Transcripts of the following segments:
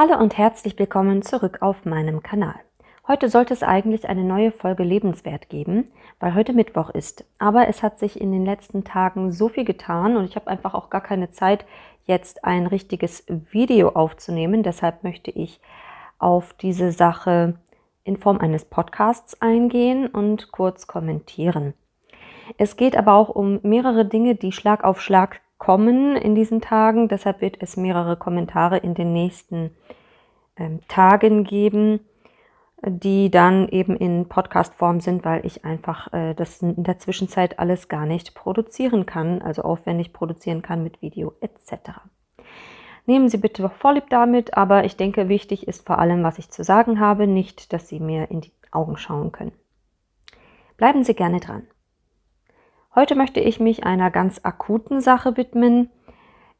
Hallo und herzlich willkommen zurück auf meinem Kanal. Heute sollte es eigentlich eine neue Folge Lebenswert geben, weil heute Mittwoch ist. Aber es hat sich in den letzten Tagen so viel getan und ich habe einfach auch gar keine Zeit, jetzt ein richtiges Video aufzunehmen. Deshalb möchte ich auf diese Sache in Form eines Podcasts eingehen und kurz kommentieren. Es geht aber auch um mehrere Dinge, die Schlag auf Schlag kommen in diesen Tagen. Deshalb wird es mehrere Kommentare in den nächsten ähm, Tagen geben, die dann eben in Podcast-Form sind, weil ich einfach äh, das in der Zwischenzeit alles gar nicht produzieren kann, also aufwendig produzieren kann mit Video etc. Nehmen Sie bitte vorlieb damit, aber ich denke, wichtig ist vor allem, was ich zu sagen habe, nicht, dass Sie mir in die Augen schauen können. Bleiben Sie gerne dran. Heute möchte ich mich einer ganz akuten Sache widmen.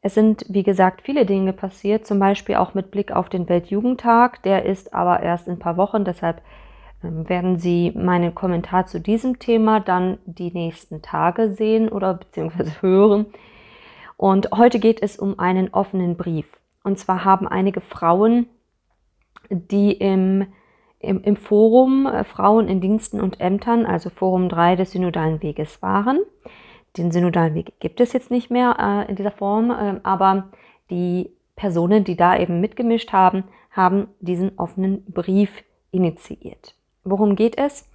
Es sind, wie gesagt, viele Dinge passiert, zum Beispiel auch mit Blick auf den Weltjugendtag. Der ist aber erst in ein paar Wochen, deshalb ähm, werden Sie meinen Kommentar zu diesem Thema dann die nächsten Tage sehen oder beziehungsweise hören. Und heute geht es um einen offenen Brief. Und zwar haben einige Frauen, die im im, im Forum äh, Frauen in Diensten und Ämtern, also Forum 3 des Synodalen Weges waren. Den Synodalen Weg gibt es jetzt nicht mehr äh, in dieser Form, äh, aber die Personen, die da eben mitgemischt haben, haben diesen offenen Brief initiiert. Worum geht es?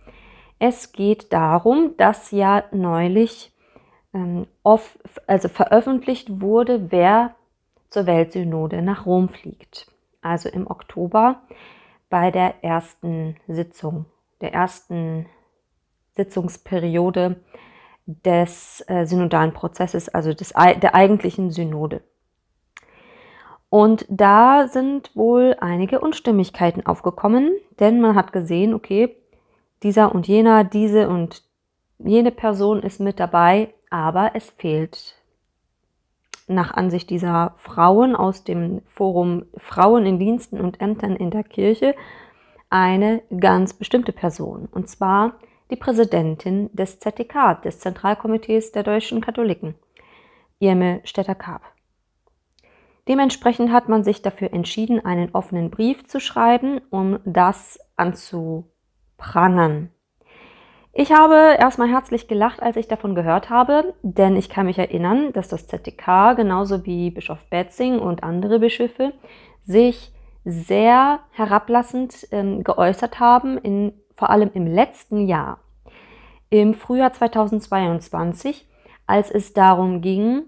Es geht darum, dass ja neulich ähm, off, also veröffentlicht wurde, wer zur Weltsynode nach Rom fliegt. Also im Oktober bei der ersten Sitzung, der ersten Sitzungsperiode des äh, synodalen Prozesses, also des, der eigentlichen Synode. Und da sind wohl einige Unstimmigkeiten aufgekommen, denn man hat gesehen, okay, dieser und jener, diese und jene Person ist mit dabei, aber es fehlt nach Ansicht dieser Frauen aus dem Forum Frauen in Diensten und Ämtern in der Kirche eine ganz bestimmte Person, und zwar die Präsidentin des ZDK, des Zentralkomitees der deutschen Katholiken, Irme Stetter-Karp. Dementsprechend hat man sich dafür entschieden, einen offenen Brief zu schreiben, um das anzuprangern. Ich habe erstmal herzlich gelacht, als ich davon gehört habe, denn ich kann mich erinnern, dass das ZDK genauso wie Bischof Betzing und andere Bischöfe sich sehr herablassend ähm, geäußert haben, in, vor allem im letzten Jahr, im Frühjahr 2022, als es darum ging,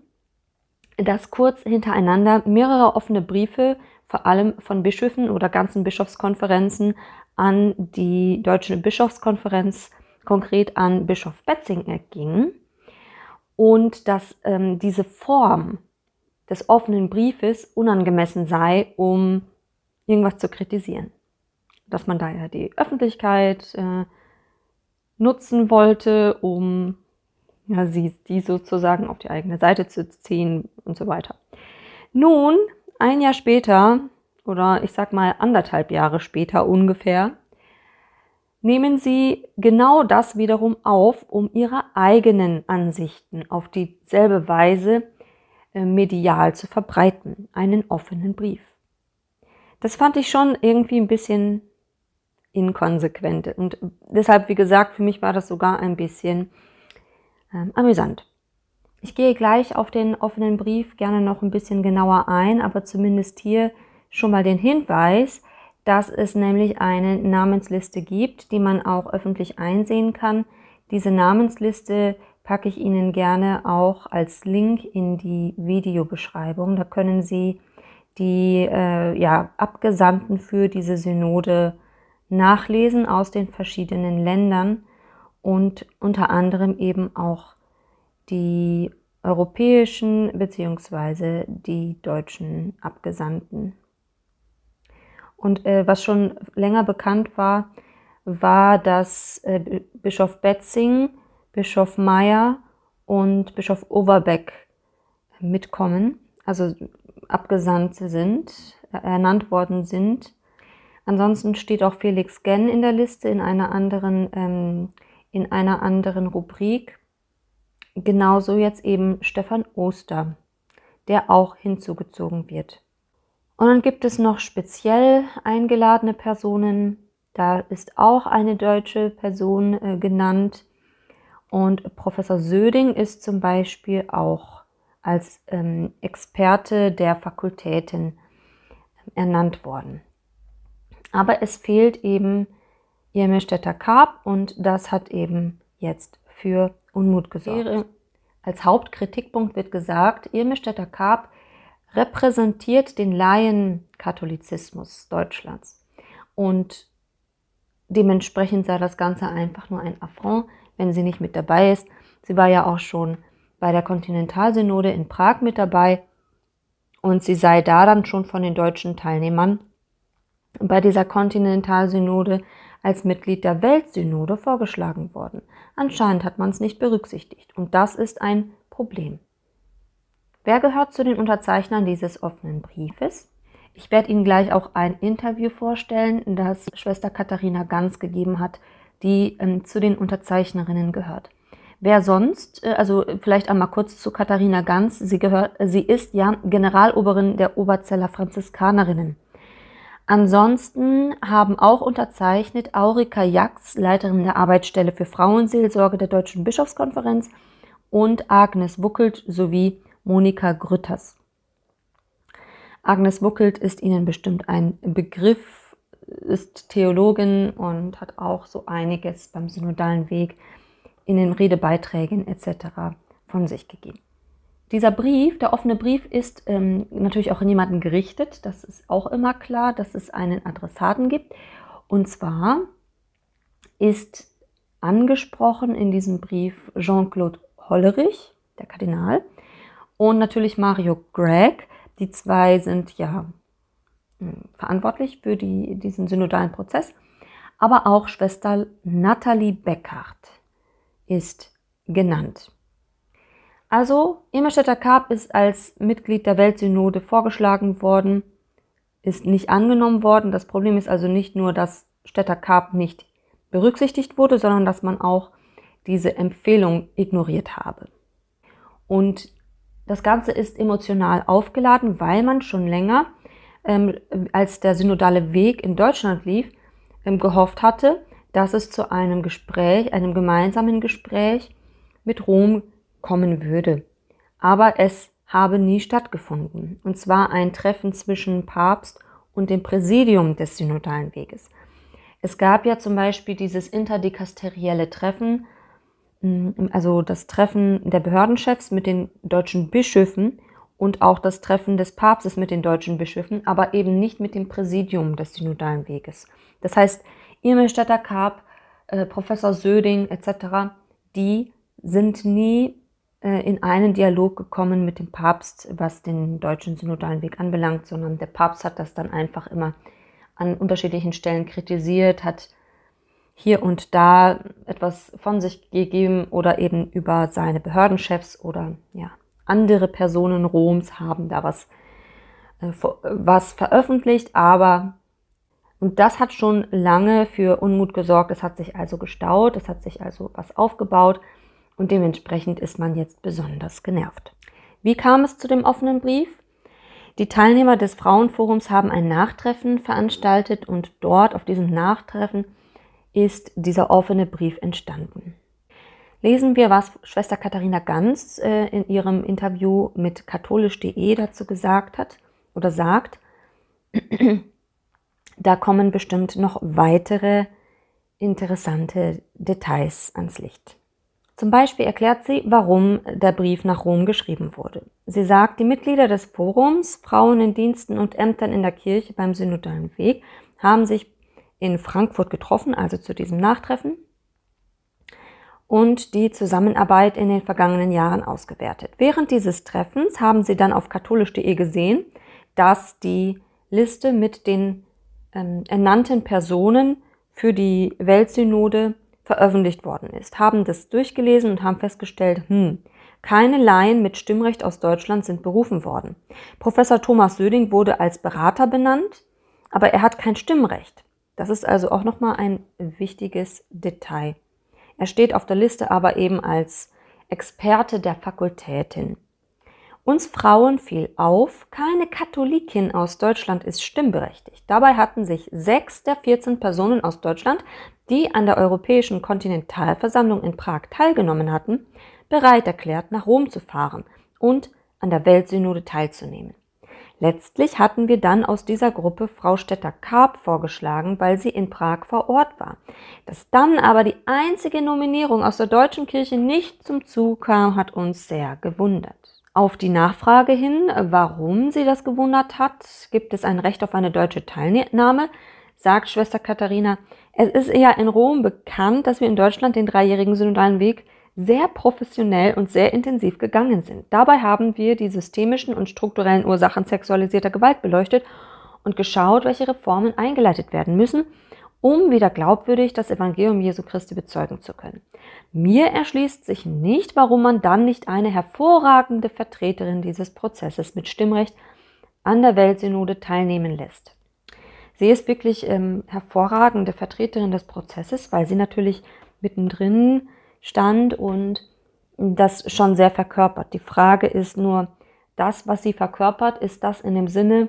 dass kurz hintereinander mehrere offene Briefe, vor allem von Bischöfen oder ganzen Bischofskonferenzen, an die Deutsche Bischofskonferenz konkret an Bischof Betzinger ging und dass ähm, diese Form des offenen Briefes unangemessen sei, um irgendwas zu kritisieren. Dass man da ja die Öffentlichkeit äh, nutzen wollte, um ja, sie, die sozusagen auf die eigene Seite zu ziehen und so weiter. Nun, ein Jahr später, oder ich sag mal anderthalb Jahre später ungefähr, nehmen sie genau das wiederum auf, um ihre eigenen Ansichten auf dieselbe Weise äh, medial zu verbreiten, einen offenen Brief. Das fand ich schon irgendwie ein bisschen inkonsequent und deshalb, wie gesagt, für mich war das sogar ein bisschen ähm, amüsant. Ich gehe gleich auf den offenen Brief gerne noch ein bisschen genauer ein, aber zumindest hier schon mal den Hinweis, dass es nämlich eine Namensliste gibt, die man auch öffentlich einsehen kann. Diese Namensliste packe ich Ihnen gerne auch als Link in die Videobeschreibung. Da können Sie die äh, ja, Abgesandten für diese Synode nachlesen aus den verschiedenen Ländern und unter anderem eben auch die europäischen bzw. die deutschen Abgesandten. Und äh, was schon länger bekannt war, war, dass äh, Bischof Betzing, Bischof Meyer und Bischof Overbeck mitkommen, also abgesandt sind, äh, ernannt worden sind. Ansonsten steht auch Felix Genn in der Liste in einer anderen, ähm, in einer anderen Rubrik. Genauso jetzt eben Stefan Oster, der auch hinzugezogen wird. Und dann gibt es noch speziell eingeladene Personen. Da ist auch eine deutsche Person äh, genannt. Und Professor Söding ist zum Beispiel auch als ähm, Experte der Fakultäten ähm, ernannt worden. Aber es fehlt eben Irmestetter Karp und das hat eben jetzt für Unmut gesorgt. Als Hauptkritikpunkt wird gesagt, Irmestetter Karp repräsentiert den Laienkatholizismus Deutschlands. Und dementsprechend sei das Ganze einfach nur ein Affront, wenn sie nicht mit dabei ist. Sie war ja auch schon bei der Kontinentalsynode in Prag mit dabei und sie sei da dann schon von den deutschen Teilnehmern bei dieser Kontinentalsynode als Mitglied der Weltsynode vorgeschlagen worden. Anscheinend hat man es nicht berücksichtigt und das ist ein Problem. Wer gehört zu den Unterzeichnern dieses offenen Briefes? Ich werde Ihnen gleich auch ein Interview vorstellen, das Schwester Katharina Ganz gegeben hat, die ähm, zu den Unterzeichnerinnen gehört. Wer sonst, äh, also vielleicht einmal kurz zu Katharina Ganz, sie, gehört, äh, sie ist ja Generaloberin der Oberzeller Franziskanerinnen. Ansonsten haben auch unterzeichnet Aurika Jax, Leiterin der Arbeitsstelle für Frauenseelsorge der Deutschen Bischofskonferenz, und Agnes Wuckelt sowie Monika Grütters. Agnes Wuckelt ist Ihnen bestimmt ein Begriff, ist Theologin und hat auch so einiges beim synodalen Weg in den Redebeiträgen etc. von sich gegeben. Dieser Brief, der offene Brief, ist ähm, natürlich auch an jemanden gerichtet. Das ist auch immer klar, dass es einen Adressaten gibt. Und zwar ist angesprochen in diesem Brief Jean-Claude Hollerich, der Kardinal, und natürlich Mario Gregg. Die zwei sind ja hm, verantwortlich für die, diesen synodalen Prozess. Aber auch Schwester Nathalie Beckhardt ist genannt. Also, Immerstädter Karp ist als Mitglied der Weltsynode vorgeschlagen worden, ist nicht angenommen worden. Das Problem ist also nicht nur, dass Städter Karp nicht berücksichtigt wurde, sondern dass man auch diese Empfehlung ignoriert habe. Und das Ganze ist emotional aufgeladen, weil man schon länger, ähm, als der synodale Weg in Deutschland lief, ähm, gehofft hatte, dass es zu einem Gespräch, einem gemeinsamen Gespräch mit Rom kommen würde. Aber es habe nie stattgefunden. Und zwar ein Treffen zwischen Papst und dem Präsidium des synodalen Weges. Es gab ja zum Beispiel dieses interdikasterielle Treffen hm, also das Treffen der Behördenchefs mit den deutschen Bischöfen und auch das Treffen des Papstes mit den deutschen Bischöfen, aber eben nicht mit dem Präsidium des synodalen Weges. Das heißt, Irmelstädter Karp, äh, Professor Söding etc., die sind nie äh, in einen Dialog gekommen mit dem Papst, was den deutschen synodalen Weg anbelangt, sondern der Papst hat das dann einfach immer an unterschiedlichen Stellen kritisiert, hat hier und da etwas von sich gegeben oder eben über seine Behördenchefs oder ja, andere Personen Roms haben da was, äh, was veröffentlicht, aber und das hat schon lange für Unmut gesorgt. Es hat sich also gestaut, es hat sich also was aufgebaut und dementsprechend ist man jetzt besonders genervt. Wie kam es zu dem offenen Brief? Die Teilnehmer des Frauenforums haben ein Nachtreffen veranstaltet und dort auf diesem Nachtreffen ist dieser offene Brief entstanden. Lesen wir, was Schwester Katharina Ganz äh, in ihrem Interview mit katholisch.de dazu gesagt hat oder sagt. da kommen bestimmt noch weitere interessante Details ans Licht. Zum Beispiel erklärt sie, warum der Brief nach Rom geschrieben wurde. Sie sagt, die Mitglieder des Forums, Frauen in Diensten und Ämtern in der Kirche beim synodalen Weg haben sich in Frankfurt getroffen, also zu diesem Nachtreffen, und die Zusammenarbeit in den vergangenen Jahren ausgewertet. Während dieses Treffens haben sie dann auf katholisch.de gesehen, dass die Liste mit den ähm, ernannten Personen für die Weltsynode veröffentlicht worden ist, haben das durchgelesen und haben festgestellt, hm, keine Laien mit Stimmrecht aus Deutschland sind berufen worden. Professor Thomas Söding wurde als Berater benannt, aber er hat kein Stimmrecht. Das ist also auch nochmal ein wichtiges Detail. Er steht auf der Liste aber eben als Experte der Fakultätin. Uns Frauen fiel auf, keine Katholikin aus Deutschland ist stimmberechtigt. Dabei hatten sich sechs der 14 Personen aus Deutschland, die an der Europäischen Kontinentalversammlung in Prag teilgenommen hatten, bereit erklärt, nach Rom zu fahren und an der Weltsynode teilzunehmen. Letztlich hatten wir dann aus dieser Gruppe Frau Stetter-Karp vorgeschlagen, weil sie in Prag vor Ort war. Dass dann aber die einzige Nominierung aus der deutschen Kirche nicht zum Zug kam, hat uns sehr gewundert. Auf die Nachfrage hin, warum sie das gewundert hat, gibt es ein Recht auf eine deutsche Teilnahme, sagt Schwester Katharina, es ist ja in Rom bekannt, dass wir in Deutschland den dreijährigen synodalen Weg sehr professionell und sehr intensiv gegangen sind. Dabei haben wir die systemischen und strukturellen Ursachen sexualisierter Gewalt beleuchtet und geschaut, welche Reformen eingeleitet werden müssen, um wieder glaubwürdig das Evangelium Jesu Christi bezeugen zu können. Mir erschließt sich nicht, warum man dann nicht eine hervorragende Vertreterin dieses Prozesses mit Stimmrecht an der Weltsynode teilnehmen lässt. Sie ist wirklich ähm, hervorragende Vertreterin des Prozesses, weil sie natürlich mittendrin stand und das schon sehr verkörpert. Die Frage ist nur, das, was sie verkörpert, ist das in dem Sinne,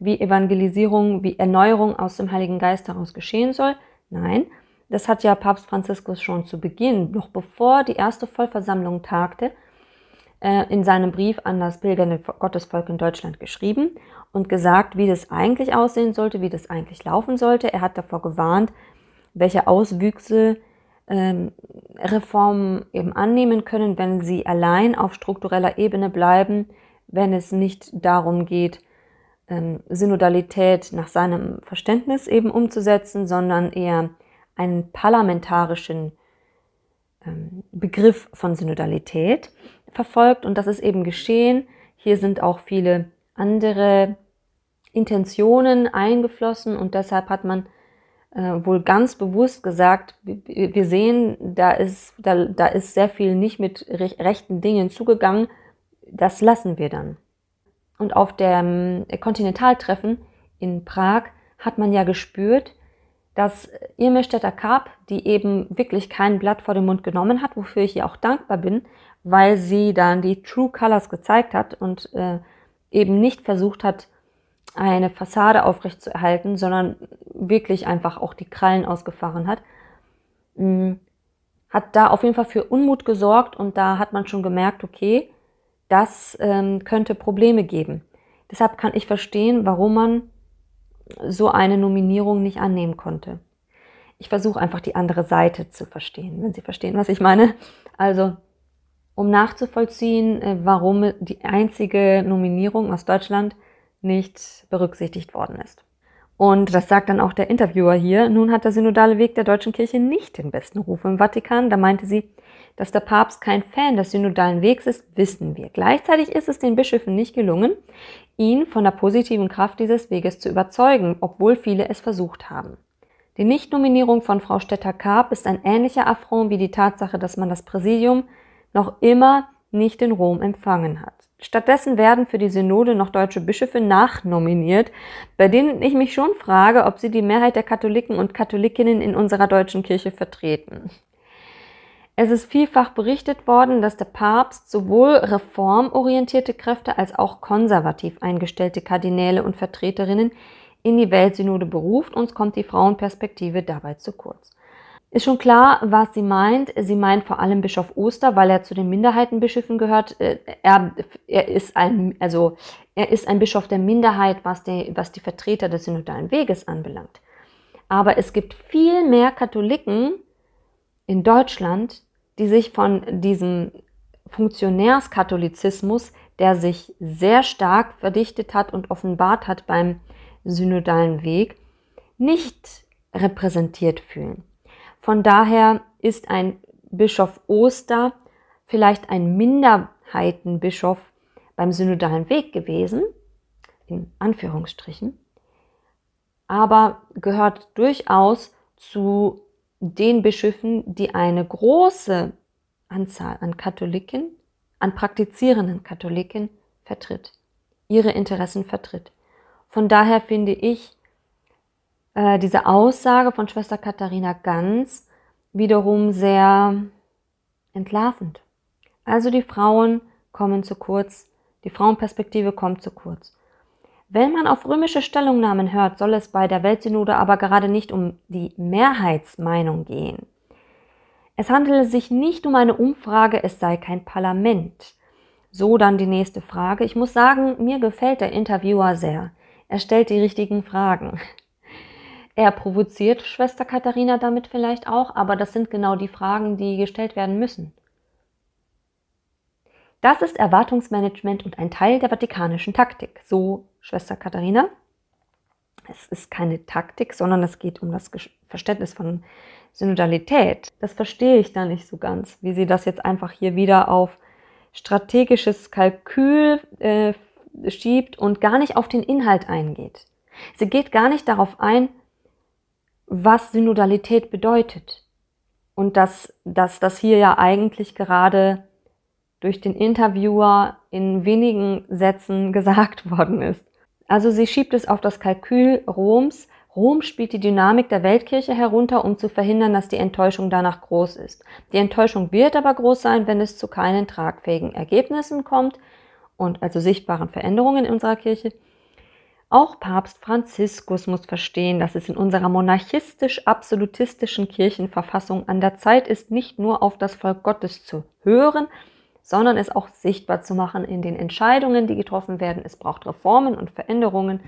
wie Evangelisierung, wie Erneuerung aus dem Heiligen Geist heraus geschehen soll? Nein, das hat ja Papst Franziskus schon zu Beginn, noch bevor die erste Vollversammlung tagte, äh, in seinem Brief an das pilgernde Gottesvolk in Deutschland geschrieben und gesagt, wie das eigentlich aussehen sollte, wie das eigentlich laufen sollte. Er hat davor gewarnt, welche Auswüchse ähm, Reformen eben annehmen können, wenn sie allein auf struktureller Ebene bleiben, wenn es nicht darum geht, ähm, Synodalität nach seinem Verständnis eben umzusetzen, sondern eher einen parlamentarischen ähm, Begriff von Synodalität verfolgt. Und das ist eben geschehen. Hier sind auch viele andere Intentionen eingeflossen und deshalb hat man äh, wohl ganz bewusst gesagt, wir sehen, da ist, da, da ist sehr viel nicht mit rechten Dingen zugegangen, das lassen wir dann. Und auf dem Kontinentaltreffen in Prag hat man ja gespürt, dass Irmestetter Karp, die eben wirklich kein Blatt vor den Mund genommen hat, wofür ich ihr auch dankbar bin, weil sie dann die True Colors gezeigt hat und äh, eben nicht versucht hat, eine Fassade aufrecht zu erhalten, sondern wirklich einfach auch die Krallen ausgefahren hat, mm, hat da auf jeden Fall für Unmut gesorgt und da hat man schon gemerkt, okay, das ähm, könnte Probleme geben. Deshalb kann ich verstehen, warum man so eine Nominierung nicht annehmen konnte. Ich versuche einfach die andere Seite zu verstehen, wenn Sie verstehen, was ich meine. Also, um nachzuvollziehen, äh, warum die einzige Nominierung aus Deutschland nicht berücksichtigt worden ist. Und das sagt dann auch der Interviewer hier. Nun hat der synodale Weg der deutschen Kirche nicht den besten Ruf im Vatikan. Da meinte sie, dass der Papst kein Fan des synodalen Wegs ist, wissen wir. Gleichzeitig ist es den Bischöfen nicht gelungen, ihn von der positiven Kraft dieses Weges zu überzeugen, obwohl viele es versucht haben. Die Nichtnominierung von Frau Stetter-Karp ist ein ähnlicher Affront wie die Tatsache, dass man das Präsidium noch immer nicht in Rom empfangen hat. Stattdessen werden für die Synode noch deutsche Bischöfe nachnominiert, bei denen ich mich schon frage, ob sie die Mehrheit der Katholiken und Katholikinnen in unserer deutschen Kirche vertreten. Es ist vielfach berichtet worden, dass der Papst sowohl reformorientierte Kräfte als auch konservativ eingestellte Kardinäle und Vertreterinnen in die Weltsynode beruft, uns kommt die Frauenperspektive dabei zu kurz. Ist schon klar, was sie meint. Sie meint vor allem Bischof Oster, weil er zu den Minderheitenbischöfen gehört. Äh, er, er, ist, ein, also, er ist ein Bischof der Minderheit, was die, was die Vertreter des synodalen Weges anbelangt. Aber es gibt viel mehr Katholiken in Deutschland, die sich von diesem Funktionärskatholizismus, der sich sehr stark verdichtet hat und offenbart hat beim synodalen Weg, nicht repräsentiert fühlen. Von daher ist ein Bischof Oster vielleicht ein Minderheitenbischof beim synodalen Weg gewesen, in Anführungsstrichen, aber gehört durchaus zu den Bischöfen, die eine große Anzahl an Katholiken, an praktizierenden Katholiken vertritt, ihre Interessen vertritt. Von daher finde ich, äh, diese Aussage von Schwester Katharina Ganz wiederum sehr entlarvend. Also die Frauen kommen zu kurz, die Frauenperspektive kommt zu kurz. Wenn man auf römische Stellungnahmen hört, soll es bei der Weltsynode aber gerade nicht um die Mehrheitsmeinung gehen. Es handele sich nicht um eine Umfrage, es sei kein Parlament. So dann die nächste Frage. Ich muss sagen, mir gefällt der Interviewer sehr. Er stellt die richtigen Fragen. Er provoziert Schwester Katharina damit vielleicht auch, aber das sind genau die Fragen, die gestellt werden müssen. Das ist Erwartungsmanagement und ein Teil der vatikanischen Taktik, so Schwester Katharina. Es ist keine Taktik, sondern es geht um das Verständnis von Synodalität. Das verstehe ich da nicht so ganz, wie sie das jetzt einfach hier wieder auf strategisches Kalkül äh, schiebt und gar nicht auf den Inhalt eingeht. Sie geht gar nicht darauf ein, was Synodalität bedeutet. Und dass, dass das hier ja eigentlich gerade durch den Interviewer in wenigen Sätzen gesagt worden ist. Also sie schiebt es auf das Kalkül Roms. Rom spielt die Dynamik der Weltkirche herunter, um zu verhindern, dass die Enttäuschung danach groß ist. Die Enttäuschung wird aber groß sein, wenn es zu keinen tragfähigen Ergebnissen kommt und also sichtbaren Veränderungen in unserer Kirche. Auch Papst Franziskus muss verstehen, dass es in unserer monarchistisch-absolutistischen Kirchenverfassung an der Zeit ist, nicht nur auf das Volk Gottes zu hören, sondern es auch sichtbar zu machen in den Entscheidungen, die getroffen werden. Es braucht Reformen und Veränderungen.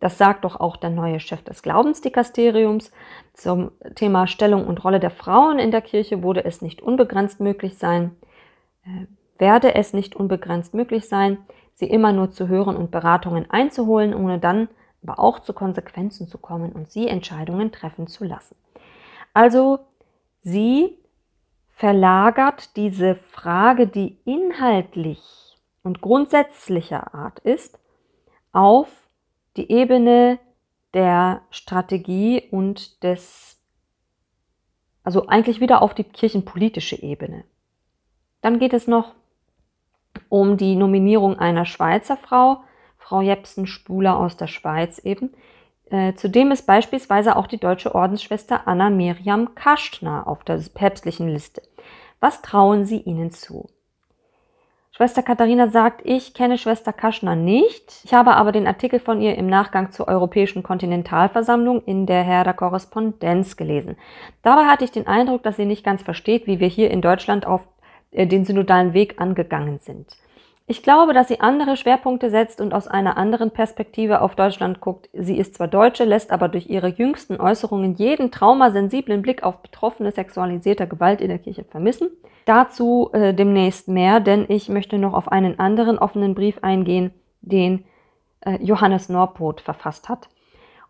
Das sagt doch auch der neue Chef des Glaubensdikasteriums. Zum Thema Stellung und Rolle der Frauen in der Kirche wurde es nicht unbegrenzt möglich sein, äh, werde es nicht unbegrenzt möglich sein, sie immer nur zu hören und Beratungen einzuholen, ohne dann aber auch zu Konsequenzen zu kommen und sie Entscheidungen treffen zu lassen. Also sie verlagert diese Frage, die inhaltlich und grundsätzlicher Art ist, auf die Ebene der Strategie und des, also eigentlich wieder auf die kirchenpolitische Ebene. Dann geht es noch um die Nominierung einer Schweizer Frau, Frau Jepsen-Spuler aus der Schweiz eben. Äh, zudem ist beispielsweise auch die deutsche Ordensschwester Anna Miriam Kaschner auf der päpstlichen Liste. Was trauen Sie ihnen zu? Schwester Katharina sagt, ich kenne Schwester Kaschner nicht. Ich habe aber den Artikel von ihr im Nachgang zur Europäischen Kontinentalversammlung in der Herder Korrespondenz gelesen. Dabei hatte ich den Eindruck, dass sie nicht ganz versteht, wie wir hier in Deutschland auf äh, den synodalen Weg angegangen sind. Ich glaube, dass sie andere Schwerpunkte setzt und aus einer anderen Perspektive auf Deutschland guckt. Sie ist zwar Deutsche, lässt aber durch ihre jüngsten Äußerungen jeden traumasensiblen Blick auf Betroffene sexualisierter Gewalt in der Kirche vermissen. Dazu äh, demnächst mehr, denn ich möchte noch auf einen anderen offenen Brief eingehen, den äh, Johannes Norpoth verfasst hat.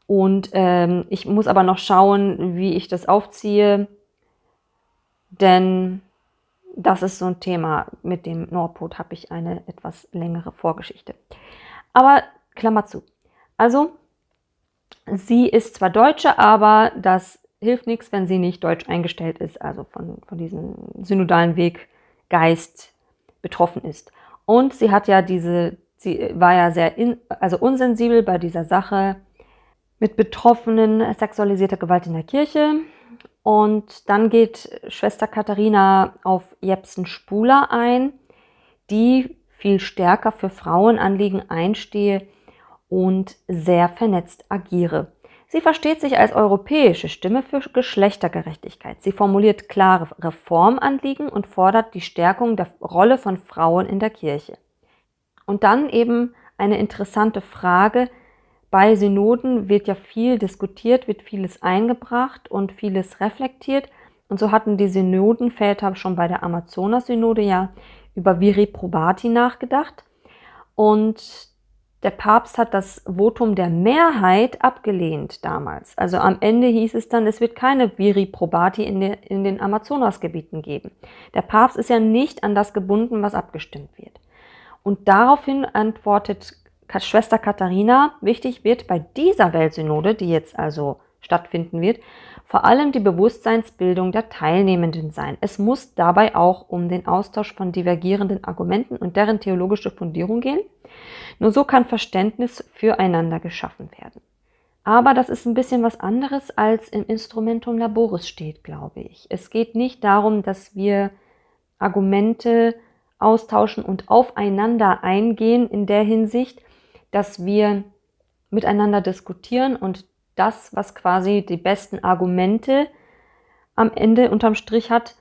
Und ähm, ich muss aber noch schauen, wie ich das aufziehe, denn das ist so ein Thema. Mit dem Nordpol habe ich eine etwas längere Vorgeschichte. Aber Klammer zu. Also, sie ist zwar Deutsche, aber das hilft nichts, wenn sie nicht deutsch eingestellt ist, also von, von diesem synodalen Weggeist betroffen ist. Und sie hat ja diese, sie war ja sehr in, also unsensibel bei dieser Sache mit Betroffenen sexualisierter Gewalt in der Kirche. Und dann geht Schwester Katharina auf Jepsen Spuler ein, die viel stärker für Frauenanliegen einstehe und sehr vernetzt agiere. Sie versteht sich als europäische Stimme für Geschlechtergerechtigkeit. Sie formuliert klare Reformanliegen und fordert die Stärkung der Rolle von Frauen in der Kirche. Und dann eben eine interessante Frage, bei Synoden wird ja viel diskutiert, wird vieles eingebracht und vieles reflektiert. Und so hatten die Synodenväter schon bei der Amazonas-Synode ja über Viri Probati nachgedacht. Und der Papst hat das Votum der Mehrheit abgelehnt damals. Also am Ende hieß es dann, es wird keine Viri Probati in, de, in den Amazonasgebieten geben. Der Papst ist ja nicht an das gebunden, was abgestimmt wird. Und daraufhin antwortet Schwester Katharina, wichtig wird bei dieser Weltsynode, die jetzt also stattfinden wird, vor allem die Bewusstseinsbildung der Teilnehmenden sein. Es muss dabei auch um den Austausch von divergierenden Argumenten und deren theologische Fundierung gehen. Nur so kann Verständnis füreinander geschaffen werden. Aber das ist ein bisschen was anderes, als im Instrumentum Laboris steht, glaube ich. Es geht nicht darum, dass wir Argumente austauschen und aufeinander eingehen in der Hinsicht, dass wir miteinander diskutieren und das, was quasi die besten Argumente am Ende unterm Strich hat,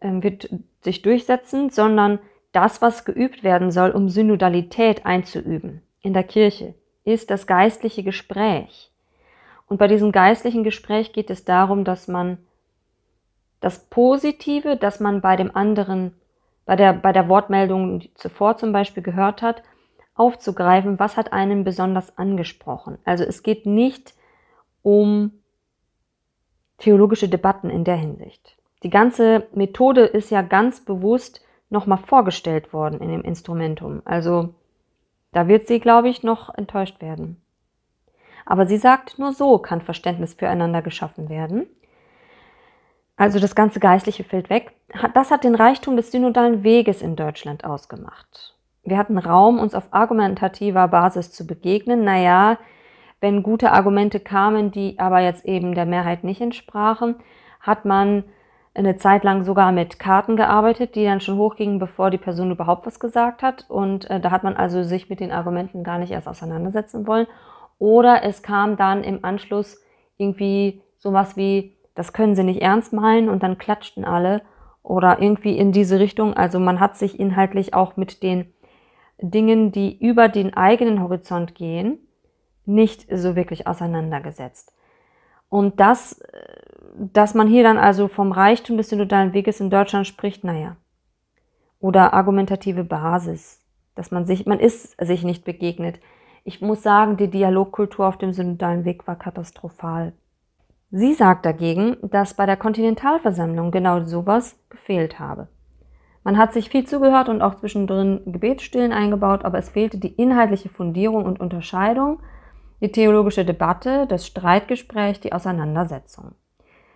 ähm, wird sich durchsetzen, sondern das, was geübt werden soll, um Synodalität einzuüben in der Kirche, ist das geistliche Gespräch. Und bei diesem geistlichen Gespräch geht es darum, dass man das Positive, das man bei dem anderen, bei der, bei der Wortmeldung zuvor zum Beispiel gehört hat, aufzugreifen, was hat einen besonders angesprochen. Also es geht nicht um theologische Debatten in der Hinsicht. Die ganze Methode ist ja ganz bewusst nochmal vorgestellt worden in dem Instrumentum. Also da wird sie, glaube ich, noch enttäuscht werden. Aber sie sagt, nur so kann Verständnis füreinander geschaffen werden. Also das ganze Geistliche fällt weg. Das hat den Reichtum des synodalen Weges in Deutschland ausgemacht wir hatten Raum, uns auf argumentativer Basis zu begegnen. Naja, wenn gute Argumente kamen, die aber jetzt eben der Mehrheit nicht entsprachen, hat man eine Zeit lang sogar mit Karten gearbeitet, die dann schon hochgingen, bevor die Person überhaupt was gesagt hat. Und äh, da hat man also sich mit den Argumenten gar nicht erst auseinandersetzen wollen. Oder es kam dann im Anschluss irgendwie sowas wie, das können sie nicht ernst meinen und dann klatschten alle. Oder irgendwie in diese Richtung. Also man hat sich inhaltlich auch mit den Dingen, die über den eigenen Horizont gehen, nicht so wirklich auseinandergesetzt. Und das, äh, dass man hier dann also vom Reichtum des synodalen Weges in Deutschland spricht, naja. Oder argumentative Basis, dass man sich, man ist sich nicht begegnet. Ich muss sagen, die Dialogkultur auf dem synodalen Weg war katastrophal. Sie sagt dagegen, dass bei der Kontinentalversammlung genau sowas gefehlt habe. Man hat sich viel zugehört und auch zwischendrin Gebetsstillen eingebaut, aber es fehlte die inhaltliche Fundierung und Unterscheidung, die theologische Debatte, das Streitgespräch, die Auseinandersetzung.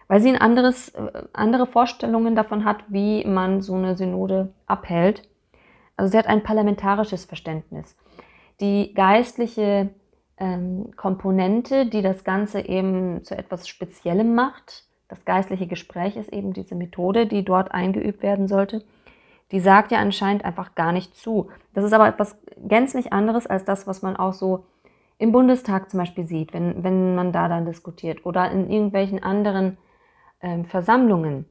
Weil sie ein anderes, äh, andere Vorstellungen davon hat, wie man so eine Synode abhält. Also sie hat ein parlamentarisches Verständnis. Die geistliche ähm, Komponente, die das Ganze eben zu etwas Speziellem macht, das geistliche Gespräch ist eben diese Methode, die dort eingeübt werden sollte die sagt ja anscheinend einfach gar nicht zu. Das ist aber etwas gänzlich anderes als das, was man auch so im Bundestag zum Beispiel sieht, wenn, wenn man da dann diskutiert oder in irgendwelchen anderen äh, Versammlungen.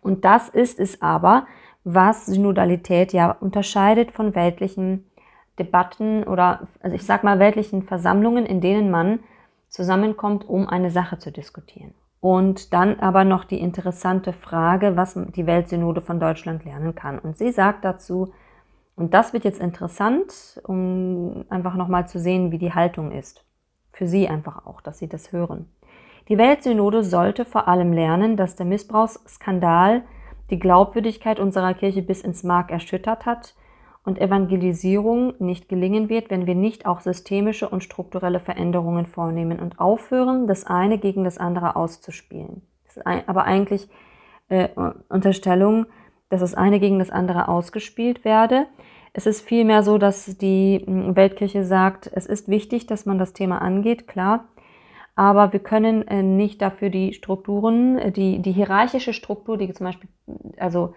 Und das ist es aber, was Synodalität ja unterscheidet von weltlichen Debatten oder, also ich sag mal, weltlichen Versammlungen, in denen man zusammenkommt, um eine Sache zu diskutieren. Und dann aber noch die interessante Frage, was die Weltsynode von Deutschland lernen kann. Und sie sagt dazu, und das wird jetzt interessant, um einfach nochmal zu sehen, wie die Haltung ist. Für sie einfach auch, dass sie das hören. Die Weltsynode sollte vor allem lernen, dass der Missbrauchsskandal die Glaubwürdigkeit unserer Kirche bis ins Mark erschüttert hat und Evangelisierung nicht gelingen wird, wenn wir nicht auch systemische und strukturelle Veränderungen vornehmen und aufhören, das eine gegen das andere auszuspielen. Das ist aber eigentlich äh, Unterstellung, dass das eine gegen das andere ausgespielt werde. Es ist vielmehr so, dass die hm, Weltkirche sagt, es ist wichtig, dass man das Thema angeht, klar, aber wir können äh, nicht dafür die Strukturen, äh, die, die hierarchische Struktur, die zum Beispiel also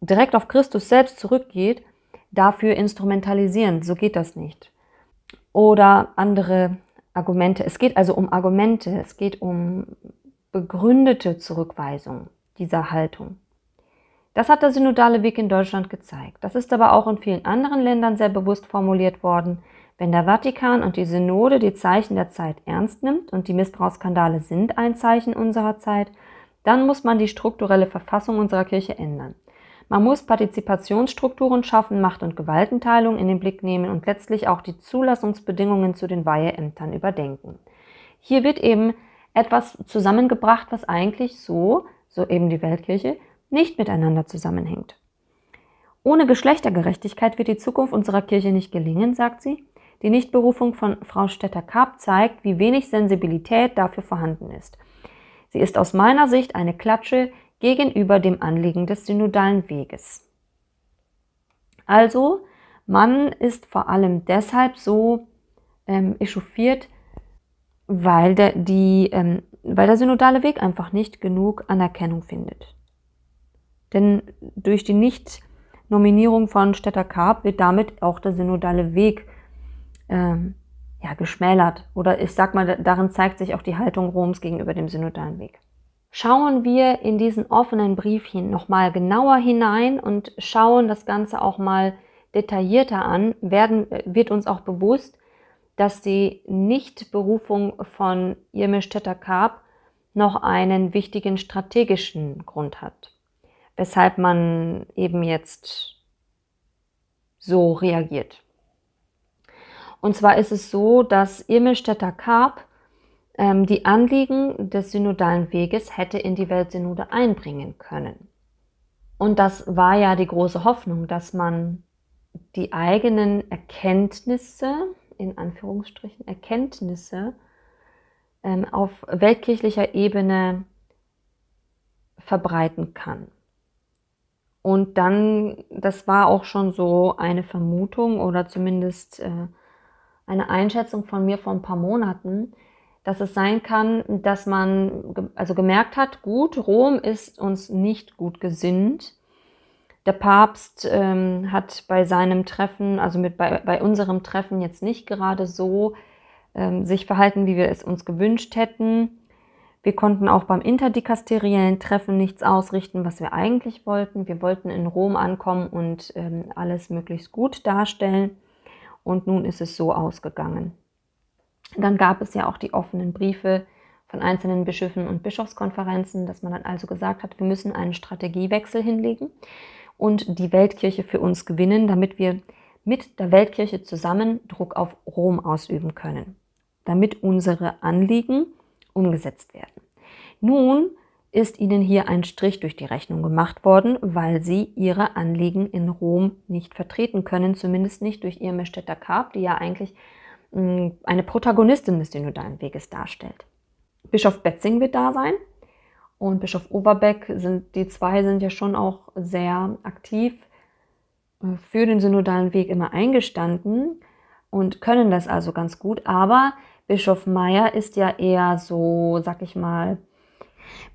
direkt auf Christus selbst zurückgeht, dafür instrumentalisieren. So geht das nicht. Oder andere Argumente. Es geht also um Argumente. Es geht um begründete Zurückweisung dieser Haltung. Das hat der synodale Weg in Deutschland gezeigt. Das ist aber auch in vielen anderen Ländern sehr bewusst formuliert worden. Wenn der Vatikan und die Synode die Zeichen der Zeit ernst nimmt und die Missbrauchsskandale sind ein Zeichen unserer Zeit, dann muss man die strukturelle Verfassung unserer Kirche ändern. Man muss Partizipationsstrukturen schaffen, Macht- und Gewaltenteilung in den Blick nehmen und letztlich auch die Zulassungsbedingungen zu den Weiheämtern überdenken. Hier wird eben etwas zusammengebracht, was eigentlich so, so eben die Weltkirche, nicht miteinander zusammenhängt. Ohne Geschlechtergerechtigkeit wird die Zukunft unserer Kirche nicht gelingen, sagt sie. Die Nichtberufung von Frau Stetter-Karp zeigt, wie wenig Sensibilität dafür vorhanden ist. Sie ist aus meiner Sicht eine Klatsche, gegenüber dem Anliegen des synodalen Weges. Also, man ist vor allem deshalb so ähm, echauffiert, weil der, die, ähm, weil der synodale Weg einfach nicht genug Anerkennung findet. Denn durch die Nicht-Nominierung von Städter Karp wird damit auch der synodale Weg ähm, ja, geschmälert. Oder ich sag mal, darin zeigt sich auch die Haltung Roms gegenüber dem synodalen Weg schauen wir in diesen offenen Brief hin nochmal genauer hinein und schauen das Ganze auch mal detaillierter an, werden, äh, wird uns auch bewusst, dass die Nichtberufung von Irmestetter Karp noch einen wichtigen strategischen Grund hat, weshalb man eben jetzt so reagiert. Und zwar ist es so, dass Irmelstädter Karp ähm, die Anliegen des synodalen Weges hätte in die Weltsynode einbringen können. Und das war ja die große Hoffnung, dass man die eigenen Erkenntnisse, in Anführungsstrichen Erkenntnisse, ähm, auf weltkirchlicher Ebene verbreiten kann. Und dann, das war auch schon so eine Vermutung oder zumindest äh, eine Einschätzung von mir vor ein paar Monaten, dass es sein kann, dass man also gemerkt hat, gut, Rom ist uns nicht gut gesinnt. Der Papst ähm, hat bei seinem Treffen, also mit bei, bei unserem Treffen jetzt nicht gerade so ähm, sich verhalten, wie wir es uns gewünscht hätten. Wir konnten auch beim interdikasteriellen Treffen nichts ausrichten, was wir eigentlich wollten. Wir wollten in Rom ankommen und ähm, alles möglichst gut darstellen. Und nun ist es so ausgegangen. Dann gab es ja auch die offenen Briefe von einzelnen Bischöfen und Bischofskonferenzen, dass man dann also gesagt hat, wir müssen einen Strategiewechsel hinlegen und die Weltkirche für uns gewinnen, damit wir mit der Weltkirche zusammen Druck auf Rom ausüben können, damit unsere Anliegen umgesetzt werden. Nun ist ihnen hier ein Strich durch die Rechnung gemacht worden, weil sie ihre Anliegen in Rom nicht vertreten können, zumindest nicht durch ihr Mestetter Carp, die ja eigentlich hm, eine Protagonistin ist, die nur deinen Weges darstellt. Bischof Betzing wird da sein und Bischof Overbeck sind, die zwei sind ja schon auch sehr aktiv äh, für den synodalen Weg immer eingestanden und können das also ganz gut, aber Bischof Meier ist ja eher so, sag ich mal,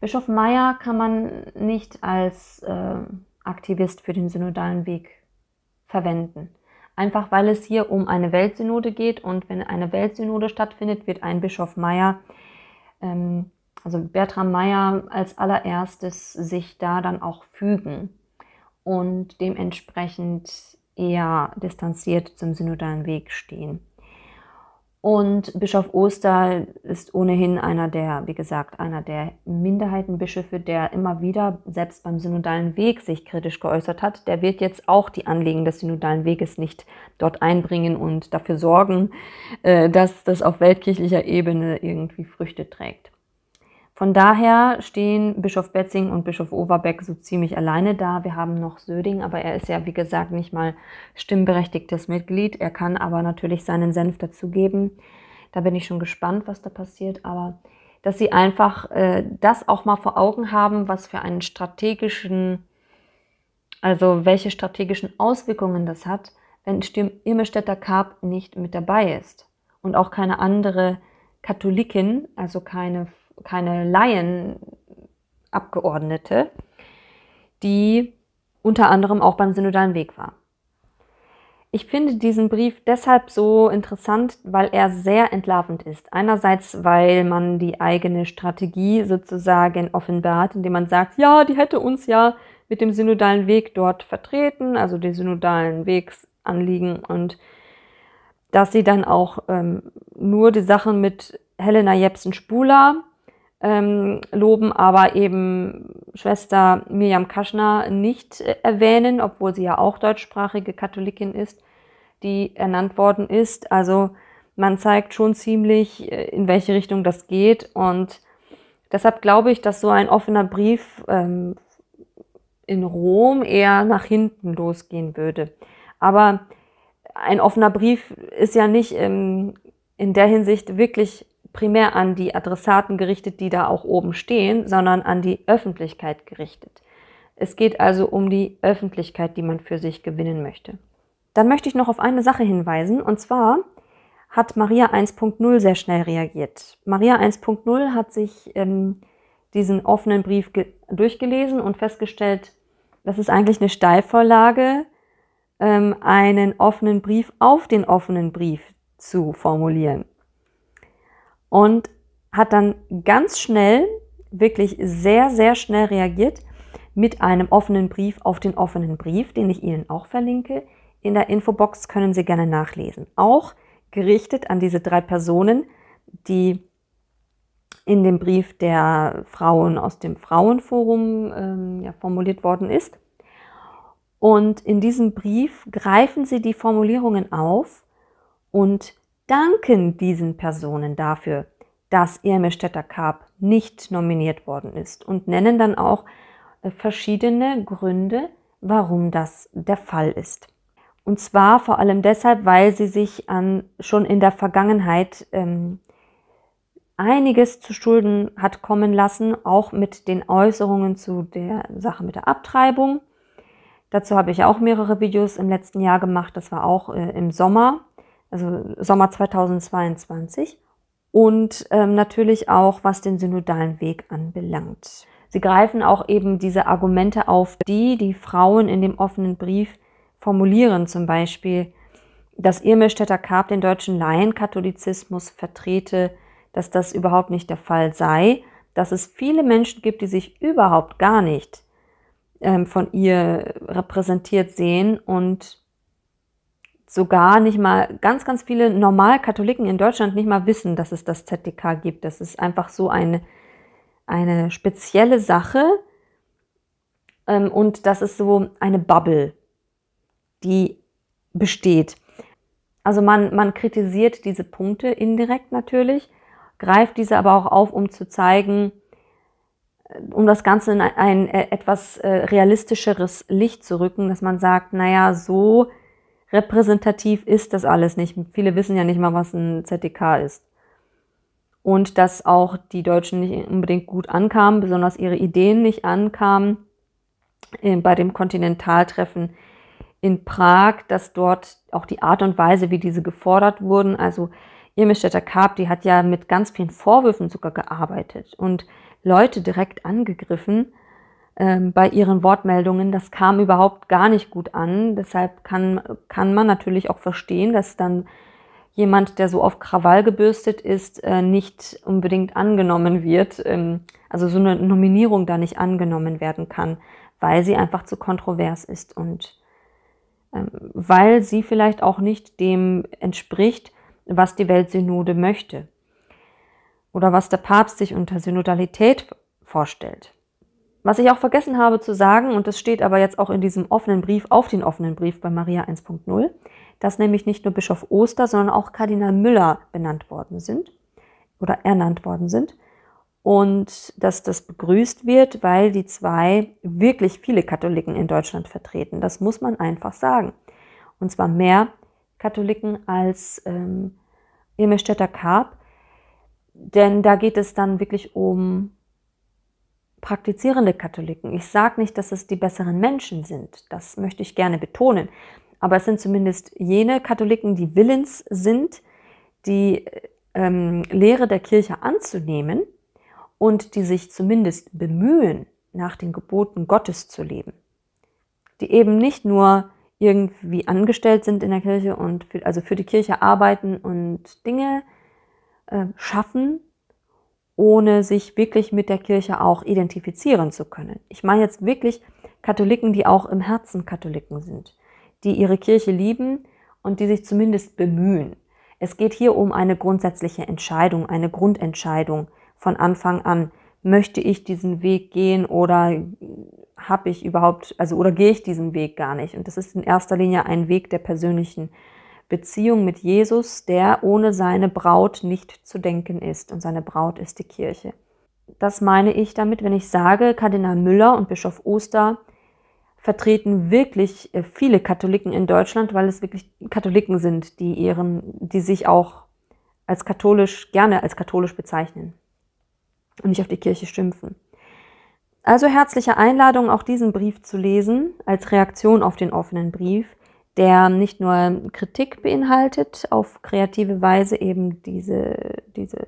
Bischof Meier kann man nicht als äh, Aktivist für den synodalen Weg verwenden einfach weil es hier um eine Weltsynode geht und wenn eine Weltsynode stattfindet, wird ein Bischof Meyer, ähm, also Bertram Meyer, als allererstes sich da dann auch fügen und dementsprechend eher distanziert zum synodalen Weg stehen. Und Bischof Oster ist ohnehin einer der, wie gesagt, einer der Minderheitenbischöfe, der immer wieder selbst beim synodalen Weg sich kritisch geäußert hat. Der wird jetzt auch die Anliegen des synodalen Weges nicht dort einbringen und dafür sorgen, äh, dass das auf weltkirchlicher Ebene irgendwie Früchte trägt. Von daher stehen Bischof Betzing und Bischof Overbeck so ziemlich alleine da. Wir haben noch Söding, aber er ist ja, wie gesagt, nicht mal stimmberechtigtes Mitglied. Er kann aber natürlich seinen Senf dazugeben. Da bin ich schon gespannt, was da passiert. Aber dass sie einfach äh, das auch mal vor Augen haben, was für einen strategischen, also welche strategischen Auswirkungen das hat, wenn Irmestetter Karp nicht mit dabei ist und auch keine andere Katholikin, also keine keine Laienabgeordnete, die unter anderem auch beim synodalen Weg war. Ich finde diesen Brief deshalb so interessant, weil er sehr entlarvend ist. Einerseits, weil man die eigene Strategie sozusagen offenbart, indem man sagt, ja, die hätte uns ja mit dem synodalen Weg dort vertreten, also den synodalen Wegsanliegen und dass sie dann auch ähm, nur die Sachen mit Helena Jepsen-Spuler ähm, loben, aber eben Schwester Miriam Kaschner nicht äh, erwähnen, obwohl sie ja auch deutschsprachige Katholikin ist, die ernannt worden ist. Also man zeigt schon ziemlich, äh, in welche Richtung das geht. Und deshalb glaube ich, dass so ein offener Brief ähm, in Rom eher nach hinten losgehen würde. Aber ein offener Brief ist ja nicht ähm, in der Hinsicht wirklich primär an die Adressaten gerichtet, die da auch oben stehen, sondern an die Öffentlichkeit gerichtet. Es geht also um die Öffentlichkeit, die man für sich gewinnen möchte. Dann möchte ich noch auf eine Sache hinweisen, und zwar hat Maria 1.0 sehr schnell reagiert. Maria 1.0 hat sich ähm, diesen offenen Brief durchgelesen und festgestellt, das ist eigentlich eine Steilvorlage, ähm, einen offenen Brief auf den offenen Brief zu formulieren und hat dann ganz schnell, wirklich sehr, sehr schnell reagiert mit einem offenen Brief auf den offenen Brief, den ich Ihnen auch verlinke. In der Infobox können Sie gerne nachlesen. Auch gerichtet an diese drei Personen, die in dem Brief der Frauen aus dem Frauenforum ähm, ja, formuliert worden ist. Und in diesem Brief greifen sie die Formulierungen auf und danken diesen Personen dafür, dass Irmestetter Karp nicht nominiert worden ist und nennen dann auch äh, verschiedene Gründe, warum das der Fall ist. Und zwar vor allem deshalb, weil sie sich an, schon in der Vergangenheit ähm, einiges zu Schulden hat kommen lassen, auch mit den Äußerungen zu der Sache mit der Abtreibung. Dazu habe ich auch mehrere Videos im letzten Jahr gemacht, das war auch äh, im Sommer also Sommer 2022 und ähm, natürlich auch, was den synodalen Weg anbelangt. Sie greifen auch eben diese Argumente auf, die die Frauen in dem offenen Brief formulieren, zum Beispiel, dass Irmelstädter Karp den deutschen Laienkatholizismus vertrete, dass das überhaupt nicht der Fall sei, dass es viele Menschen gibt, die sich überhaupt gar nicht ähm, von ihr repräsentiert sehen und sogar nicht mal ganz, ganz viele Normalkatholiken in Deutschland nicht mal wissen, dass es das ZDK gibt. Das ist einfach so eine, eine spezielle Sache ähm, und das ist so eine Bubble, die besteht. Also man, man kritisiert diese Punkte indirekt natürlich, greift diese aber auch auf, um zu zeigen, äh, um das Ganze in ein, ein äh, etwas äh, realistischeres Licht zu rücken, dass man sagt, naja, so repräsentativ ist das alles nicht. Viele wissen ja nicht mal, was ein ZDK ist. Und dass auch die Deutschen nicht unbedingt gut ankamen, besonders ihre Ideen nicht ankamen äh, bei dem Kontinentaltreffen in Prag, dass dort auch die Art und Weise, wie diese gefordert wurden, also Irmestetter Karp, die hat ja mit ganz vielen Vorwürfen sogar gearbeitet und Leute direkt angegriffen, ähm, bei ihren Wortmeldungen. Das kam überhaupt gar nicht gut an. Deshalb kann, kann man natürlich auch verstehen, dass dann jemand, der so auf Krawall gebürstet ist, äh, nicht unbedingt angenommen wird. Ähm, also so eine Nominierung da nicht angenommen werden kann, weil sie einfach zu kontrovers ist und ähm, weil sie vielleicht auch nicht dem entspricht, was die Weltsynode möchte oder was der Papst sich unter Synodalität vorstellt. Was ich auch vergessen habe zu sagen, und das steht aber jetzt auch in diesem offenen Brief, auf den offenen Brief bei Maria 1.0, dass nämlich nicht nur Bischof Oster, sondern auch Kardinal Müller benannt worden sind oder ernannt worden sind und dass das begrüßt wird, weil die zwei wirklich viele Katholiken in Deutschland vertreten. Das muss man einfach sagen. Und zwar mehr Katholiken als ähm, Emerstädter Karp, denn da geht es dann wirklich um praktizierende Katholiken. Ich sage nicht, dass es die besseren Menschen sind. Das möchte ich gerne betonen. Aber es sind zumindest jene Katholiken, die willens sind, die ähm, Lehre der Kirche anzunehmen und die sich zumindest bemühen, nach den Geboten Gottes zu leben. Die eben nicht nur irgendwie angestellt sind in der Kirche und für, also für die Kirche arbeiten und Dinge äh, schaffen, ohne sich wirklich mit der Kirche auch identifizieren zu können. Ich meine jetzt wirklich Katholiken, die auch im Herzen Katholiken sind, die ihre Kirche lieben und die sich zumindest bemühen. Es geht hier um eine grundsätzliche Entscheidung, eine Grundentscheidung von Anfang an. Möchte ich diesen Weg gehen oder habe ich überhaupt, also oder gehe ich diesen Weg gar nicht? Und das ist in erster Linie ein Weg der persönlichen Beziehung mit Jesus, der ohne seine Braut nicht zu denken ist. Und seine Braut ist die Kirche. Das meine ich damit, wenn ich sage, Kardinal Müller und Bischof Oster vertreten wirklich äh, viele Katholiken in Deutschland, weil es wirklich Katholiken sind, die ihren, die sich auch als katholisch, gerne als katholisch bezeichnen und nicht auf die Kirche schimpfen. Also herzliche Einladung, auch diesen Brief zu lesen, als Reaktion auf den offenen Brief der nicht nur Kritik beinhaltet, auf kreative Weise eben diese, diese,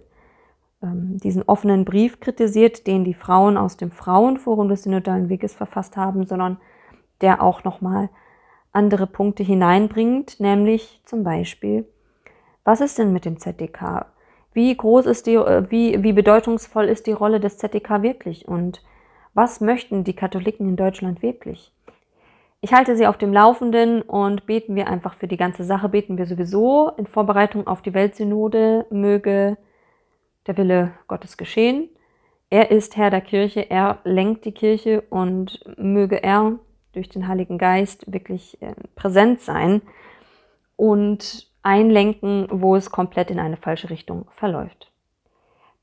ähm, diesen offenen Brief kritisiert, den die Frauen aus dem Frauenforum des Synodalen Weges verfasst haben, sondern der auch nochmal andere Punkte hineinbringt, nämlich zum Beispiel, was ist denn mit dem ZDK? Wie groß ist die, äh, wie, wie bedeutungsvoll ist die Rolle des ZDK wirklich? Und was möchten die Katholiken in Deutschland wirklich? Ich halte Sie auf dem Laufenden und beten wir einfach für die ganze Sache, beten wir sowieso in Vorbereitung auf die Weltsynode, möge der Wille Gottes geschehen. Er ist Herr der Kirche, er lenkt die Kirche und möge er durch den Heiligen Geist wirklich äh, präsent sein und einlenken, wo es komplett in eine falsche Richtung verläuft.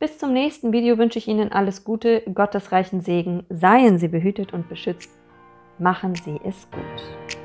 Bis zum nächsten Video wünsche ich Ihnen alles Gute, Gottes reichen Segen, seien Sie behütet und beschützt. Machen Sie es gut.